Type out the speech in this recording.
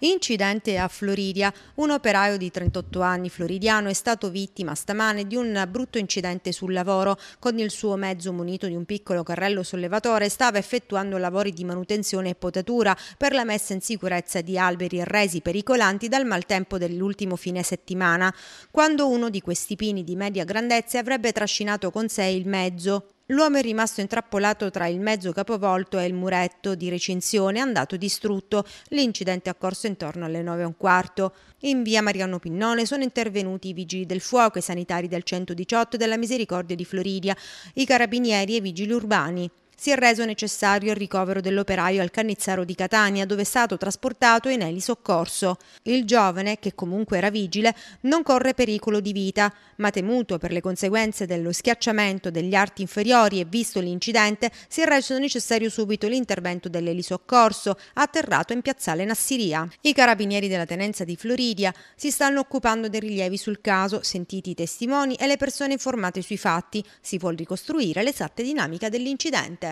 Incidente a Floridia. Un operaio di 38 anni floridiano è stato vittima stamane di un brutto incidente sul lavoro. Con il suo mezzo munito di un piccolo carrello sollevatore stava effettuando lavori di manutenzione e potatura per la messa in sicurezza di alberi resi pericolanti dal maltempo dell'ultimo fine settimana, quando uno di questi pini di media grandezza avrebbe trascinato con sé il mezzo. L'uomo è rimasto intrappolato tra il mezzo capovolto e il muretto di recinzione andato distrutto. L'incidente è accorso intorno alle 9 e un quarto. In via Mariano Pinnone sono intervenuti i vigili del fuoco, i sanitari del 118 della Misericordia di Floridia, i carabinieri e i vigili urbani si è reso necessario il ricovero dell'operaio al Cannizzaro di Catania, dove è stato trasportato in elisoccorso. Il giovane, che comunque era vigile, non corre pericolo di vita, ma temuto per le conseguenze dello schiacciamento degli arti inferiori e visto l'incidente, si è reso necessario subito l'intervento dell'elisoccorso, atterrato in piazzale Nassiria. I carabinieri della tenenza di Floridia si stanno occupando dei rilievi sul caso, sentiti i testimoni e le persone informate sui fatti. Si vuole ricostruire l'esatta dinamica dell'incidente.